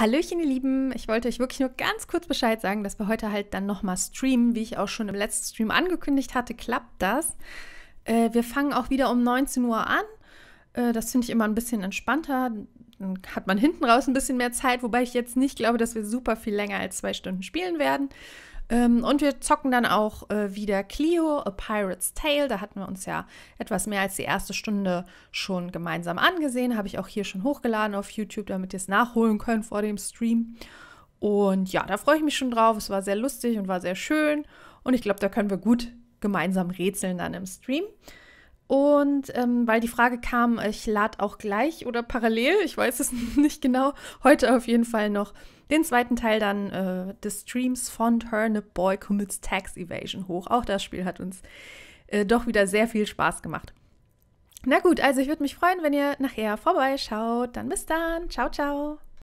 Hallöchen, ihr Lieben. Ich wollte euch wirklich nur ganz kurz Bescheid sagen, dass wir heute halt dann nochmal streamen. Wie ich auch schon im letzten Stream angekündigt hatte, klappt das. Äh, wir fangen auch wieder um 19 Uhr an. Äh, das finde ich immer ein bisschen entspannter. Dann hat man hinten raus ein bisschen mehr Zeit, wobei ich jetzt nicht glaube, dass wir super viel länger als zwei Stunden spielen werden. Ähm, und wir zocken dann auch äh, wieder Clio, A Pirate's Tale. Da hatten wir uns ja etwas mehr als die erste Stunde schon gemeinsam angesehen. Habe ich auch hier schon hochgeladen auf YouTube, damit ihr es nachholen könnt vor dem Stream. Und ja, da freue ich mich schon drauf. Es war sehr lustig und war sehr schön. Und ich glaube, da können wir gut gemeinsam rätseln dann im Stream. Und ähm, weil die Frage kam, ich lade auch gleich oder parallel, ich weiß es nicht genau, heute auf jeden Fall noch den zweiten Teil dann äh, des Streams von Turnip Boy Commits Tax Evasion hoch. Auch das Spiel hat uns äh, doch wieder sehr viel Spaß gemacht. Na gut, also ich würde mich freuen, wenn ihr nachher vorbeischaut. Dann bis dann. Ciao, ciao.